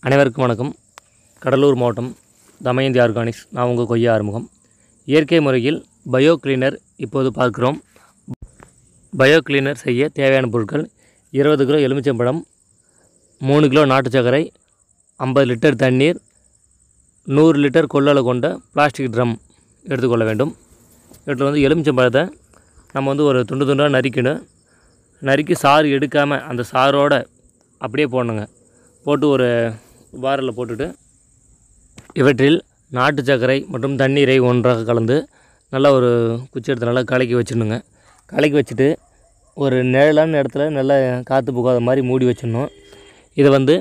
அனைவருக்கும் வணக்கம் கடலூர் மாவட்டம் தமயந்தி ஆர்கானிக்ஸ் நான் உங்கள் கொய்யா ஆறுமுகம் இயற்கை முறையில் பயோ கிளீனர் இப்போது பார்க்கிறோம் பயோ கிளீனர் செய்ய தேவையான பொருட்கள் இருபது கிலோ எலுமிச்சம்பழம் மூணு கிலோ நாட்டு சர்க்கரை ஐம்பது லிட்டர் தண்ணீர் நூறு லிட்டர் கொள்ளளவு கொண்ட பிளாஸ்டிக் ட்ரம் எடுத்துக்கொள்ள வேண்டும் இதில் வந்து எலுமிச்சம்பழத்தை நம்ம வந்து ஒரு துண்டு துண்டாக நறுக்கணும் நறுக்கி சாறு எடுக்காமல் அந்த சாரோடு அப்படியே போடணுங்க போட்டு ஒரு பாரில் போட்டுட்டு இவற்றில் நாட்டு சர்க்கரை மற்றும் தண்ணீரை ஒன்றாக கலந்து நல்லா ஒரு குச்சி எடுத்து நல்லா கலக்கி வச்சிடணுங்க கலக்கி வச்சுட்டு ஒரு நிழலான இடத்துல நல்லா காற்று புகாத மாதிரி மூடி வச்சிடணும் இதை வந்து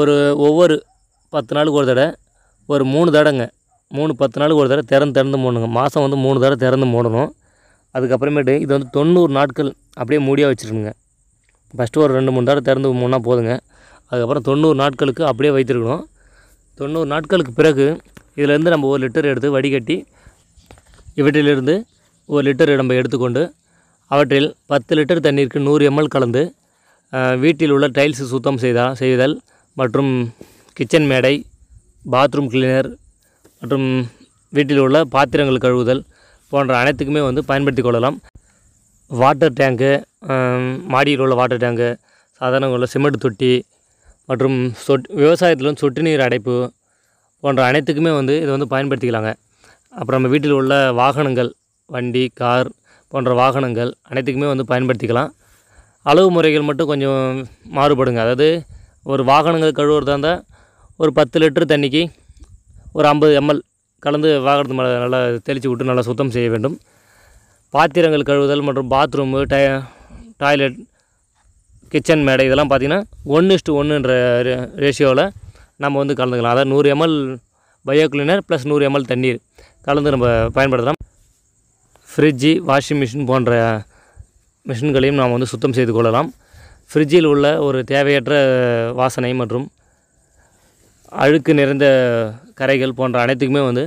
ஒரு ஒவ்வொரு பத்து நாளுக்கு ஒரு தடவை ஒரு மூணு தடவைங்க மூணு பத்து நாளுக்கு ஒரு தடவை திறந்து திறந்து மூடணுங்க மாதம் வந்து மூணு தடவை திறந்து மூடணும் அதுக்கப்புறமேட்டு இது வந்து தொண்ணூறு நாட்கள் அப்படியே மூடியாக வச்சுருக்கணுங்க ஃபஸ்ட்டு ஒரு ரெண்டு மூணு தடவை திறந்து மூணா போதுங்க அதுக்கப்புறம் தொண்ணூறு நாட்களுக்கு அப்படியே வைத்திருக்கணும் தொண்ணூறு நாட்களுக்கு பிறகு இதிலேருந்து நம்ம ஒரு லிட்டர் எடுத்து வடிகட்டி இவற்றிலிருந்து ஒரு லிட்டர் நம்ம எடுத்துக்கொண்டு அவற்றில் பத்து லிட்டர் தண்ணீருக்கு நூறு எம்எல் கலந்து வீட்டில் உள்ள டைல்ஸு சுத்தம் செய்தால் செய்தல் மற்றும் கிச்சன் மேடை பாத்ரூம் கிளீனர் மற்றும் வீட்டில் உள்ள பாத்திரங்கள் கழுவுதல் போன்ற அனைத்துக்குமே வந்து பயன்படுத்தி கொள்ளலாம் வாட்டர் டேங்கு மாடியில் உள்ள வாட்டர் டேங்கு சாதாரண உள்ள சிமெண்ட் தொட்டி மற்றும் சொட் விவசாயத்தில் வந்து சொட்டு நீர் அடைப்பு போன்ற அனைத்துக்குமே வந்து இதை வந்து பயன்படுத்திக்கலாங்க அப்புறம் நம்ம வீட்டில் உள்ள வாகனங்கள் வண்டி கார் போன்ற வாகனங்கள் அனைத்துக்குமே வந்து பயன்படுத்திக்கலாம் அளவு முறைகள் மட்டும் கொஞ்சம் மாறுபடுங்க அதாவது ஒரு வாகனங்கள் கழுவுறதாக இருந்தால் ஒரு பத்து லிட்டர் தண்ணிக்கு ஒரு ஐம்பது எம்எல் கலந்து வாகனத்து மேலே நல்லா தெளித்து விட்டு நல்லா சுத்தம் செய்ய வேண்டும் பாத்திரங்கள் கழுவுதல் மற்றும் பாத்ரூமு டய டாய்லெட் கிச்சன் மேடை இதெல்லாம் பார்த்திங்கன்னா ஒன்று இஷ்டு ஒன்றுன்ற ரேஷியோவில் நம்ம வந்து கலந்துக்கலாம் அதாவது நூறு எம்எல் பயோ கிளீனர் ப்ளஸ் நூறு எம்எல் தண்ணீர் கலந்து நம்ம பயன்படுத்தலாம் ஃப்ரிட்ஜு வாஷிங் மிஷின் போன்ற மிஷின்களையும் நாம் வந்து சுத்தம் செய்து கொள்ளலாம் ஃப்ரிட்ஜில் உள்ள ஒரு தேவையற்ற வாசனை மற்றும் அழுக்கு நிறைந்த கரைகள் போன்ற அனைத்துக்குமே வந்து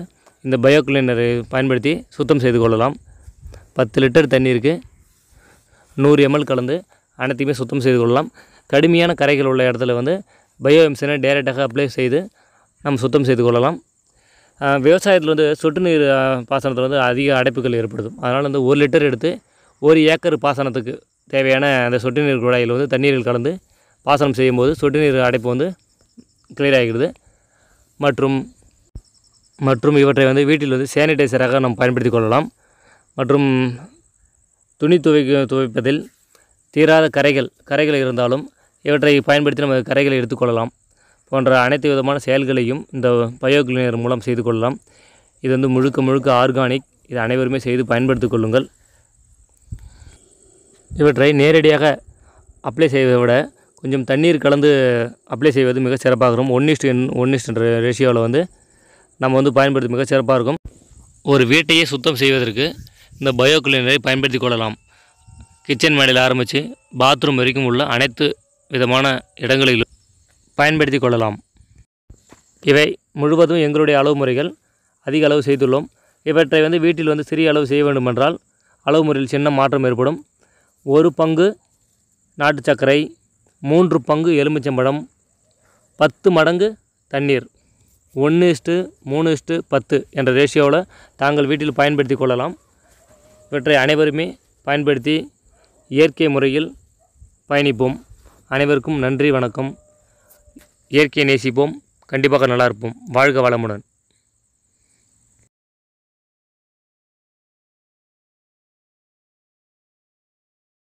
இந்த பயோ கிளீனரை பயன்படுத்தி சுத்தம் செய்து கொள்ளலாம் பத்து லிட்டர் தண்ணீருக்கு நூறு எம்எல் கலந்து அனைத்தையுமே சுத்தம் செய்து கொள்ளலாம் கடுமையான கரைகள் உள்ள இடத்துல வந்து பயோ எம்சனை டைரெக்டாக அப்ளை செய்து நம்ம சுத்தம் செய்து கொள்ளலாம் விவசாயத்தில் வந்து சொட்டு நீர் பாசனத்தில் வந்து அதிக அடைப்புகள் ஏற்படுத்தும் அதனால் வந்து ஒரு லிட்டர் எடுத்து ஒரு ஏக்கர் பாசனத்துக்கு தேவையான அந்த சொட்டு நீர் குழாயில் வந்து தண்ணீரில் கலந்து பாசனம் செய்யும்போது சொட்டு நீர் அடைப்பு வந்து கிளியர் ஆகிடுது மற்றும் மற்றும் இவற்றை வந்து வீட்டில் வந்து சேனிடைசராக நாம் பயன்படுத்தி கொள்ளலாம் மற்றும் துணி துவைக்க துவைப்பதில் தீராத கரைகள் கரைகள் இருந்தாலும் இவற்றை பயன்படுத்தி நம்ம கரைகளை எடுத்துக்கொள்ளலாம் போன்ற அனைத்து விதமான செயல்களையும் இந்த பயோ கிளீனர் மூலம் செய்து கொள்ளலாம் இது வந்து முழுக்க முழுக்க ஆர்கானிக் இது அனைவருமே செய்து பயன்படுத்தி கொள்ளுங்கள் இவற்றை நேரடியாக அப்ளை செய்வதை விட கொஞ்சம் தண்ணீர் கலந்து அப்ளை செய்வது மிக சிறப்பாக இருக்கும் ஒன் இஸ்ட் ஒன் இஸ்ட் ரேஷியோவில் வந்து நம்ம வந்து பயன்படுத்தி மிக சிறப்பாக இருக்கும் ஒரு வீட்டையே சுத்தம் செய்வதற்கு இந்த பயோ கிளீனரை பயன்படுத்தி கொள்ளலாம் கிச்சன் மேடையில் ஆரம்பித்து பாத்ரூம் வரைக்கும் உள்ள அனைத்து விதமான இடங்களிலும் பயன்படுத்தி கொள்ளலாம் இவை முழுவதும் எங்களுடைய அளவு முறைகள் அதிக அளவு செய்துள்ளோம் இவற்றை வந்து வீட்டில் வந்து சிறிய அளவு செய்ய வேண்டுமென்றால் அளவு முறையில் சின்ன மாற்றம் ஏற்படும் ஒரு பங்கு நாட்டு சர்க்கரை மூன்று பங்கு எலுமிச்சம்பழம் பத்து மடங்கு தண்ணீர் ஒன்று இஸ்ட்டு மூணு இஸ்ட்டு பத்து என்ற ரேஷியோவில் தாங்கள் வீட்டில் பயன்படுத்தி கொள்ளலாம் இவற்றை அனைவருமே பயன்படுத்தி இயற்கை முறையில் பயணிப்போம் அனைவருக்கும் நன்றி வணக்கம் இயற்கையை நேசிப்போம் கண்டிப்பாக நல்லா இருப்போம் வாழ்க வளமுடன்